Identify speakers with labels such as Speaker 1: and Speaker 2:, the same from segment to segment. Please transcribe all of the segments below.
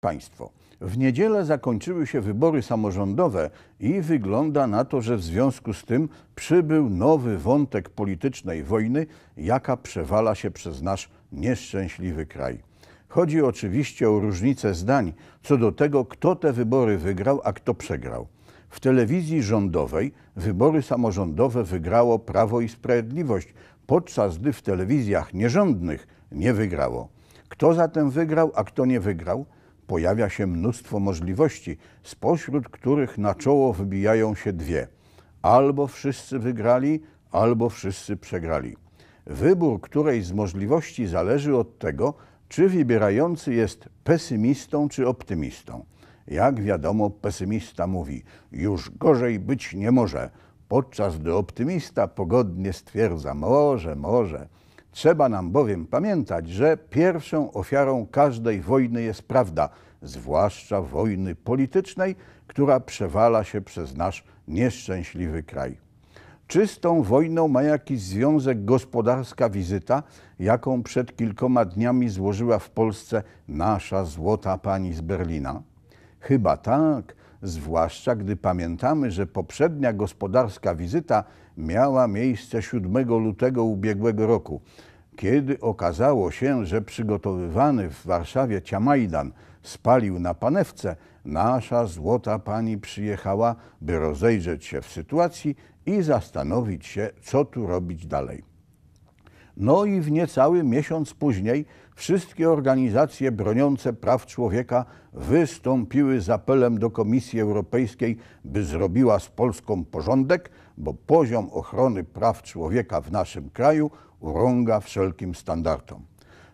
Speaker 1: Państwo. W niedzielę zakończyły się wybory samorządowe i wygląda na to, że w związku z tym przybył nowy wątek politycznej wojny, jaka przewala się przez nasz nieszczęśliwy kraj. Chodzi oczywiście o różnicę zdań co do tego, kto te wybory wygrał, a kto przegrał. W telewizji rządowej wybory samorządowe wygrało Prawo i Sprawiedliwość, podczas gdy w telewizjach nierządnych nie wygrało. Kto zatem wygrał, a kto nie wygrał? pojawia się mnóstwo możliwości, spośród których na czoło wybijają się dwie. Albo wszyscy wygrali, albo wszyscy przegrali. Wybór której z możliwości zależy od tego, czy wybierający jest pesymistą czy optymistą. Jak wiadomo, pesymista mówi: Już gorzej być nie może, podczas gdy optymista pogodnie stwierdza: Może, może. Trzeba nam bowiem pamiętać, że pierwszą ofiarą każdej wojny jest prawda, zwłaszcza wojny politycznej, która przewala się przez nasz nieszczęśliwy kraj. Czy z tą wojną ma jakiś związek gospodarska wizyta, jaką przed kilkoma dniami złożyła w Polsce nasza złota pani z Berlina? Chyba tak, zwłaszcza gdy pamiętamy, że poprzednia gospodarska wizyta miała miejsce 7 lutego ubiegłego roku, kiedy okazało się, że przygotowywany w Warszawie Ciamajdan spalił na panewce, nasza złota pani przyjechała, by rozejrzeć się w sytuacji i zastanowić się, co tu robić dalej. No i w niecały miesiąc później wszystkie organizacje broniące praw człowieka wystąpiły z apelem do Komisji Europejskiej, by zrobiła z Polską porządek, bo poziom ochrony praw człowieka w naszym kraju urąga wszelkim standardom.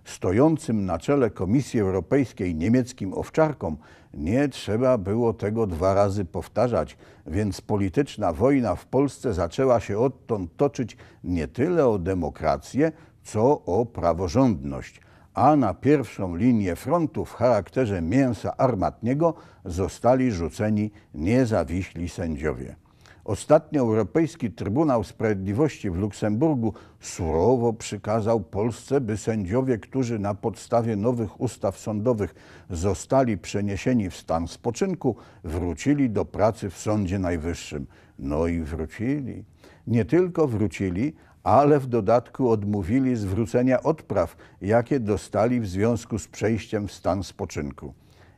Speaker 1: Stojącym na czele Komisji Europejskiej niemieckim owczarkom nie trzeba było tego dwa razy powtarzać, więc polityczna wojna w Polsce zaczęła się odtąd toczyć nie tyle o demokrację, co o praworządność a na pierwszą linię frontu w charakterze mięsa armatniego zostali rzuceni niezawiśli sędziowie. Ostatnio Europejski Trybunał Sprawiedliwości w Luksemburgu surowo przykazał Polsce, by sędziowie, którzy na podstawie nowych ustaw sądowych zostali przeniesieni w stan spoczynku, wrócili do pracy w Sądzie Najwyższym. No i wrócili. Nie tylko wrócili, ale w dodatku odmówili zwrócenia odpraw, jakie dostali w związku z przejściem w stan spoczynku.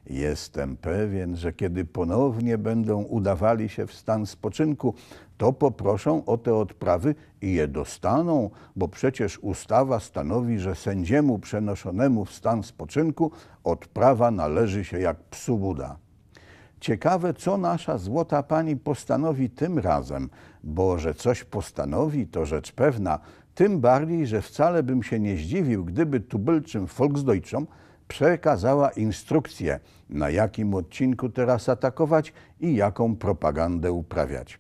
Speaker 1: Jestem pewien, że kiedy ponownie będą udawali się w stan spoczynku, to poproszą o te odprawy i je dostaną, bo przecież ustawa stanowi, że sędziemu przenoszonemu w stan spoczynku odprawa należy się jak psu Buda. Ciekawe, co nasza złota pani postanowi tym razem, bo że coś postanowi, to rzecz pewna, tym bardziej, że wcale bym się nie zdziwił, gdyby tubylczym Volksdeutschom przekazała instrukcję, na jakim odcinku teraz atakować i jaką propagandę uprawiać.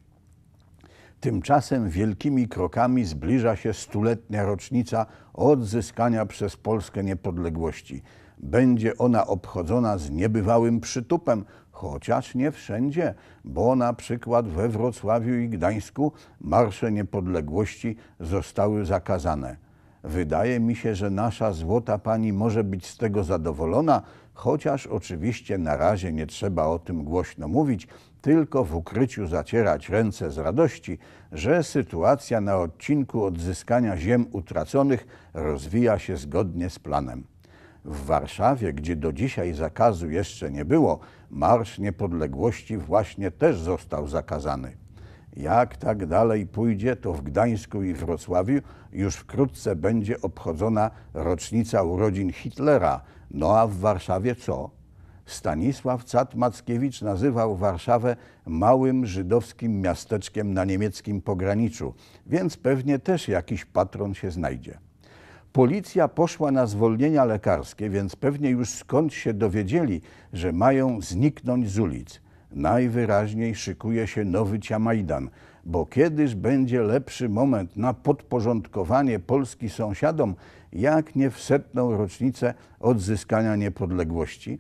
Speaker 1: Tymczasem wielkimi krokami zbliża się stuletnia rocznica odzyskania przez Polskę niepodległości – będzie ona obchodzona z niebywałym przytupem, chociaż nie wszędzie, bo na przykład we Wrocławiu i Gdańsku marsze niepodległości zostały zakazane. Wydaje mi się, że nasza złota pani może być z tego zadowolona, chociaż oczywiście na razie nie trzeba o tym głośno mówić, tylko w ukryciu zacierać ręce z radości, że sytuacja na odcinku odzyskania ziem utraconych rozwija się zgodnie z planem w Warszawie, gdzie do dzisiaj zakazu jeszcze nie było, Marsz Niepodległości właśnie też został zakazany. Jak tak dalej pójdzie, to w Gdańsku i Wrocławiu już wkrótce będzie obchodzona rocznica urodzin Hitlera. No a w Warszawie co? Stanisław Cat-Mackiewicz nazywał Warszawę małym żydowskim miasteczkiem na niemieckim pograniczu, więc pewnie też jakiś patron się znajdzie. Policja poszła na zwolnienia lekarskie, więc pewnie już skąd się dowiedzieli, że mają zniknąć z ulic. Najwyraźniej szykuje się nowy Ciamajdan, bo kiedyż będzie lepszy moment na podporządkowanie Polski sąsiadom, jak nie w setną rocznicę odzyskania niepodległości?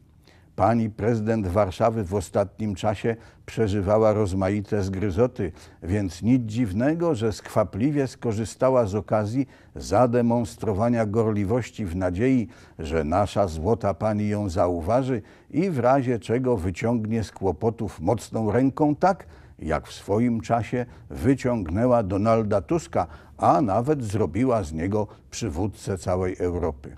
Speaker 1: Pani prezydent Warszawy w ostatnim czasie przeżywała rozmaite zgryzoty, więc nic dziwnego, że skwapliwie skorzystała z okazji zademonstrowania gorliwości w nadziei, że nasza złota pani ją zauważy i w razie czego wyciągnie z kłopotów mocną ręką tak, jak w swoim czasie wyciągnęła Donalda Tuska, a nawet zrobiła z niego przywódcę całej Europy.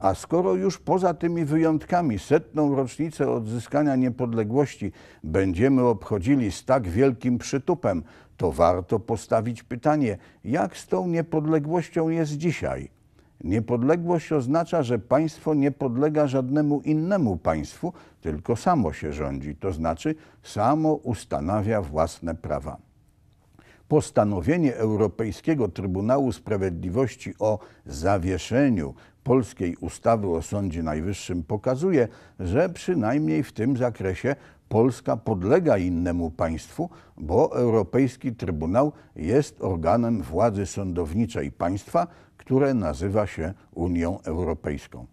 Speaker 1: A skoro już poza tymi wyjątkami setną rocznicę odzyskania niepodległości będziemy obchodzili z tak wielkim przytupem, to warto postawić pytanie, jak z tą niepodległością jest dzisiaj? Niepodległość oznacza, że państwo nie podlega żadnemu innemu państwu, tylko samo się rządzi, to znaczy samo ustanawia własne prawa. Postanowienie Europejskiego Trybunału Sprawiedliwości o zawieszeniu polskiej ustawy o Sądzie Najwyższym pokazuje, że przynajmniej w tym zakresie Polska podlega innemu państwu, bo Europejski Trybunał jest organem władzy sądowniczej państwa, które nazywa się Unią Europejską.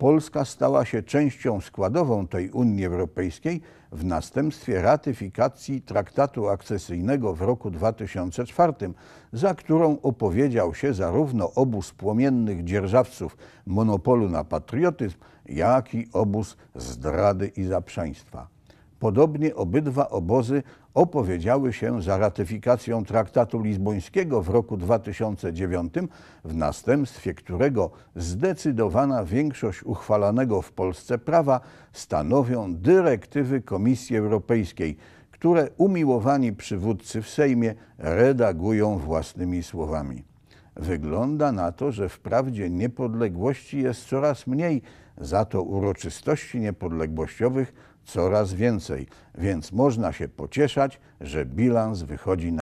Speaker 1: Polska stała się częścią składową tej Unii Europejskiej w następstwie ratyfikacji traktatu akcesyjnego w roku 2004, za którą opowiedział się zarówno obóz płomiennych dzierżawców monopolu na patriotyzm, jak i obóz zdrady i zaprzeństwa. Podobnie obydwa obozy opowiedziały się za ratyfikacją traktatu lizbońskiego w roku 2009, w następstwie którego zdecydowana większość uchwalanego w Polsce prawa stanowią dyrektywy Komisji Europejskiej, które umiłowani przywódcy w Sejmie redagują własnymi słowami. Wygląda na to, że wprawdzie niepodległości jest coraz mniej, za to uroczystości niepodległościowych coraz więcej, więc można się pocieszać, że bilans wychodzi na